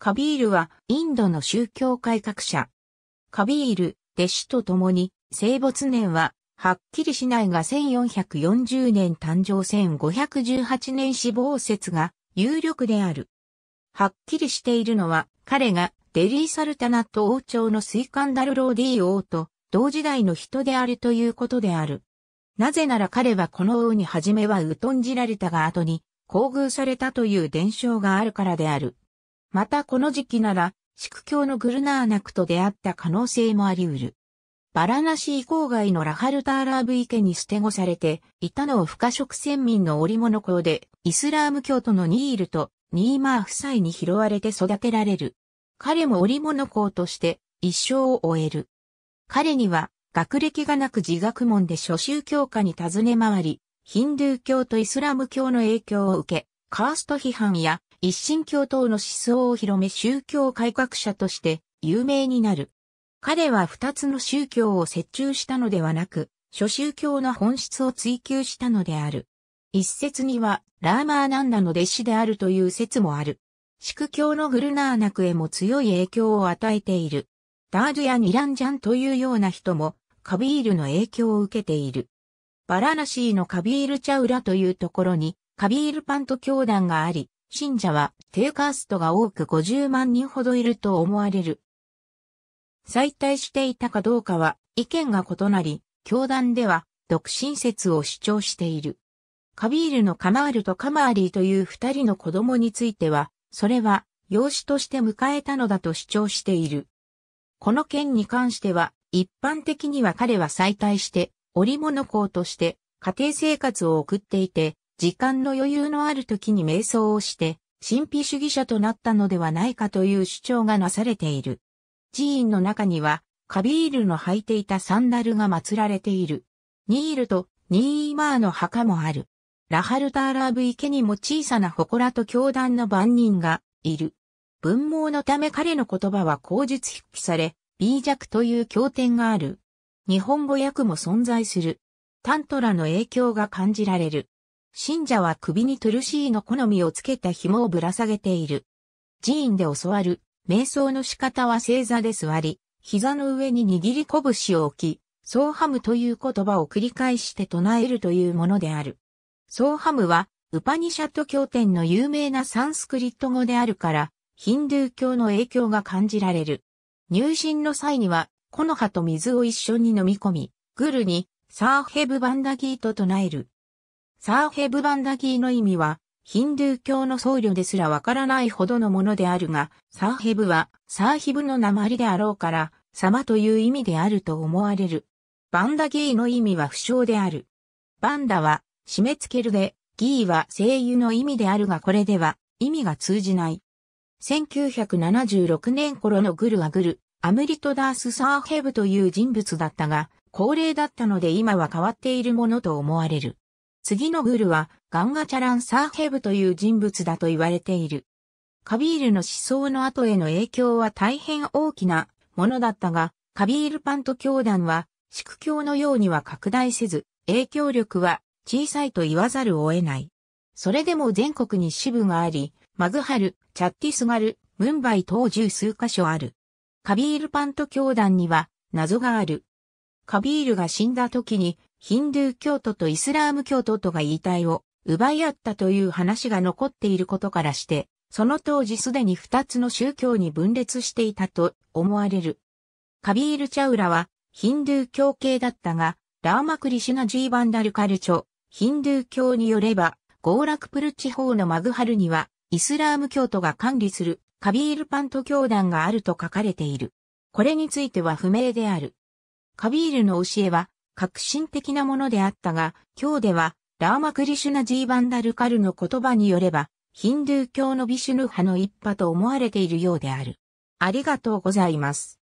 カビールはインドの宗教改革者。カビール、弟子と共に、生没年は、はっきりしないが1440年誕生1518年死亡説が有力である。はっきりしているのは、彼がデリーサルタナット王朝のスイカンダルローディー王と同時代の人であるということである。なぜなら彼はこの王に初めは疎んじられたが後に、厚遇されたという伝承があるからである。またこの時期なら、宿教のグルナーナクと出会った可能性もあり得る。バラナシー郊外のラハルターラーブ池に捨て子されていたのを不可食先民の織物校で、イスラーム教徒のニールとニーマー夫妻に拾われて育てられる。彼も織物校として一生を終える。彼には学歴がなく自学問で初宗教科に尋ね回り、ヒンドゥー教とイスラム教の影響を受け、カースト批判や一神教等の思想を広め宗教改革者として有名になる。彼は二つの宗教を折衷したのではなく、諸宗教の本質を追求したのである。一説には、ラーマーナンダの弟子であるという説もある。宿教のグルナーナクへも強い影響を与えている。ダードやニランジャンというような人も、カビールの影響を受けている。バラナシーのカビールチャウラというところに、カビールパント教団があり、信者は低カーストが多く50万人ほどいると思われる。再退していたかどうかは意見が異なり、教団では独身説を主張している。カビールのカマールとカマーリーという二人の子供については、それは養子として迎えたのだと主張している。この件に関しては、一般的には彼は再退して、織物校として家庭生活を送っていて、時間の余裕のある時に瞑想をして、神秘主義者となったのではないかという主張がなされている。寺院の中には、カビールの履いていたサンダルが祀られている。ニールとニーマーの墓もある。ラハルターラーブ池にも小さな祠と教団の番人がいる。文盲のため彼の言葉は口述筆記され、ャ弱という経典がある。日本語訳も存在する。タントラの影響が感じられる。信者は首にトゥルシーの好みをつけた紐をぶら下げている。寺院で教わる、瞑想の仕方は正座で座り、膝の上に握り拳を置き、ソーハムという言葉を繰り返して唱えるというものである。ソーハムは、ウパニシャット経典の有名なサンスクリット語であるから、ヒンドゥー教の影響が感じられる。入信の際には、木の葉と水を一緒に飲み込み、グルに、サーヘブバンダギーと唱える。サーヘブバンダギーの意味は、ヒンドゥー教の僧侶ですらわからないほどのものであるが、サーヘブは、サーヒブの名前であろうから、様という意味であると思われる。バンダギーの意味は不詳である。バンダは、締め付けるで、ギーは声優の意味であるがこれでは、意味が通じない。1976年頃のグルはグル、アムリトダース・サーヘブという人物だったが、高齢だったので今は変わっているものと思われる。次のグルはガンガチャランサーヘブという人物だと言われている。カビールの思想の後への影響は大変大きなものだったが、カビールパント教団は、宿教のようには拡大せず、影響力は小さいと言わざるを得ない。それでも全国に支部があり、マグハル、チャッティスガル、ムンバイ等十数箇所ある。カビールパント教団には謎がある。カビールが死んだ時にヒンドゥー教徒とイスラーム教徒とが遺体を奪い合ったという話が残っていることからして、その当時すでに二つの宗教に分裂していたと思われる。カビール・チャウラはヒンドゥー教系だったが、ラーマクリシュナ・ジー・バンダル・カルチョ、ヒンドゥー教によれば、ゴーラクプル地方のマグハルには、イスラーム教徒が管理するカビールパント教団があると書かれている。これについては不明である。カビールの教えは、革新的なものであったが、今日では、ラーマクリシュナジーバンダルカルの言葉によれば、ヒンドゥー教のビシュヌ派の一派と思われているようである。ありがとうございます。